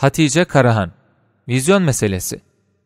Hatice Karahan Vizyon meselesi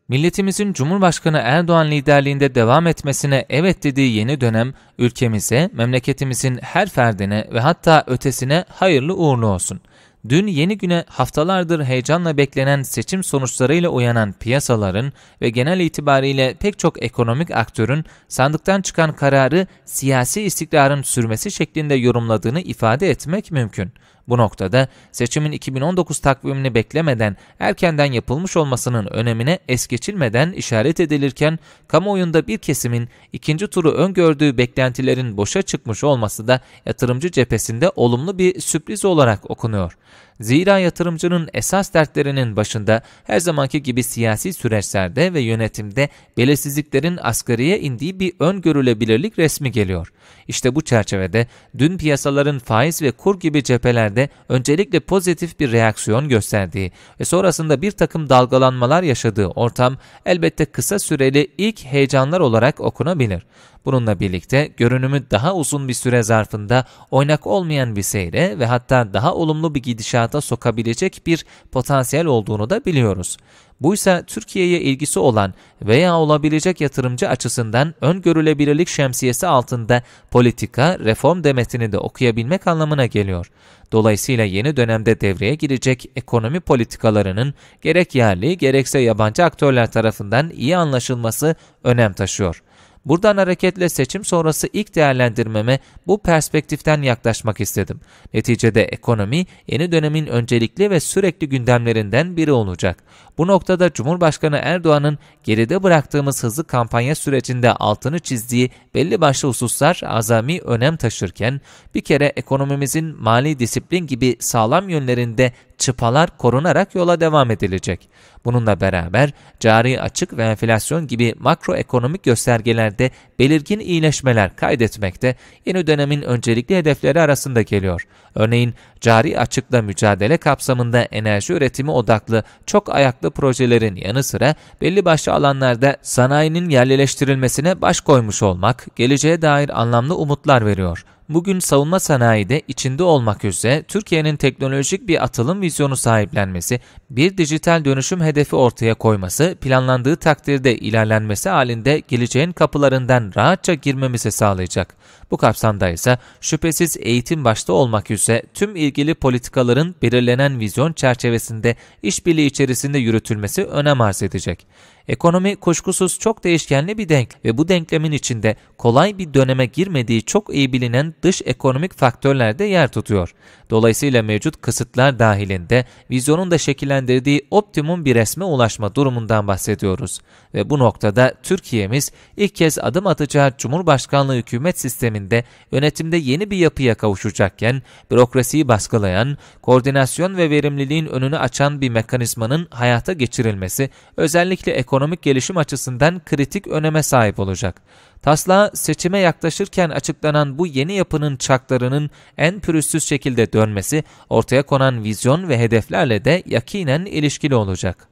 Milletimizin Cumhurbaşkanı Erdoğan liderliğinde devam etmesine evet dediği yeni dönem ülkemize, memleketimizin her ferdine ve hatta ötesine hayırlı uğurlu olsun. Dün yeni güne haftalardır heyecanla beklenen seçim sonuçlarıyla uyanan piyasaların ve genel itibariyle pek çok ekonomik aktörün sandıktan çıkan kararı siyasi istikrarın sürmesi şeklinde yorumladığını ifade etmek mümkün. Bu noktada seçimin 2019 takvimini beklemeden erkenden yapılmış olmasının önemine es geçilmeden işaret edilirken kamuoyunda bir kesimin ikinci turu öngördüğü beklentilerin boşa çıkmış olması da yatırımcı cephesinde olumlu bir sürpriz olarak okunuyor. Zira yatırımcının esas dertlerinin başında her zamanki gibi siyasi süreçlerde ve yönetimde belirsizliklerin asgariye indiği bir öngörülebilirlik resmi geliyor. İşte bu çerçevede dün piyasaların faiz ve kur gibi cephelerde öncelikle pozitif bir reaksiyon gösterdiği ve sonrasında bir takım dalgalanmalar yaşadığı ortam elbette kısa süreli ilk heyecanlar olarak okunabilir. Bununla birlikte görünümü daha uzun bir süre zarfında oynak olmayan bir seyre ve hatta daha olumlu bir gidişat inşaata sokabilecek bir potansiyel olduğunu da biliyoruz. Bu ise Türkiye'ye ilgisi olan veya olabilecek yatırımcı açısından öngörülebilirlik şemsiyesi altında politika, reform demetini de okuyabilmek anlamına geliyor. Dolayısıyla yeni dönemde devreye girecek ekonomi politikalarının gerek yerli gerekse yabancı aktörler tarafından iyi anlaşılması önem taşıyor. Buradan hareketle seçim sonrası ilk değerlendirmeme bu perspektiften yaklaşmak istedim. Neticede ekonomi yeni dönemin öncelikli ve sürekli gündemlerinden biri olacak. Bu noktada Cumhurbaşkanı Erdoğan'ın geride bıraktığımız hızlı kampanya sürecinde altını çizdiği belli başlı hususlar azami önem taşırken bir kere ekonomimizin mali disiplin gibi sağlam yönlerinde çıpalar korunarak yola devam edilecek. Bununla beraber cari açık ve enflasyon gibi makroekonomik göstergelerde belirgin iyileşmeler kaydetmekte yeni dönemin öncelikli hedefleri arasında geliyor. Örneğin cari açıkla mücadele kapsamında enerji üretimi odaklı çok ayaklı projelerin yanı sıra belli başlı alanlarda sanayinin yerleştirilmesine baş koymuş olmak geleceğe dair anlamlı umutlar veriyor bugün savunma sanayide içinde olmak üzere Türkiye'nin teknolojik bir atılım vizyonu sahiplenmesi, bir dijital dönüşüm hedefi ortaya koyması, planlandığı takdirde ilerlenmesi halinde geleceğin kapılarından rahatça girmemizi sağlayacak. Bu kapsamda ise şüphesiz eğitim başta olmak üzere tüm ilgili politikaların belirlenen vizyon çerçevesinde işbirliği içerisinde yürütülmesi önem arz edecek. Ekonomi kuşkusuz çok değişkenli bir denk ve bu denklemin içinde kolay bir döneme girmediği çok iyi bilinen dış ekonomik faktörler de yer tutuyor. Dolayısıyla mevcut kısıtlar dahilinde vizyonun da şekillendirdiği optimum bir resme ulaşma durumundan bahsediyoruz. Ve bu noktada Türkiye'miz ilk kez adım atacağı Cumhurbaşkanlığı hükümet sisteminde yönetimde yeni bir yapıya kavuşacakken bürokrasiyi baskılayan, koordinasyon ve verimliliğin önünü açan bir mekanizmanın hayata geçirilmesi özellikle ekonomik ekonomik gelişim açısından kritik öneme sahip olacak. Tasla seçime yaklaşırken açıklanan bu yeni yapının çaklarının en pürüzsüz şekilde dönmesi ortaya konan vizyon ve hedeflerle de yakinen ilişkili olacak.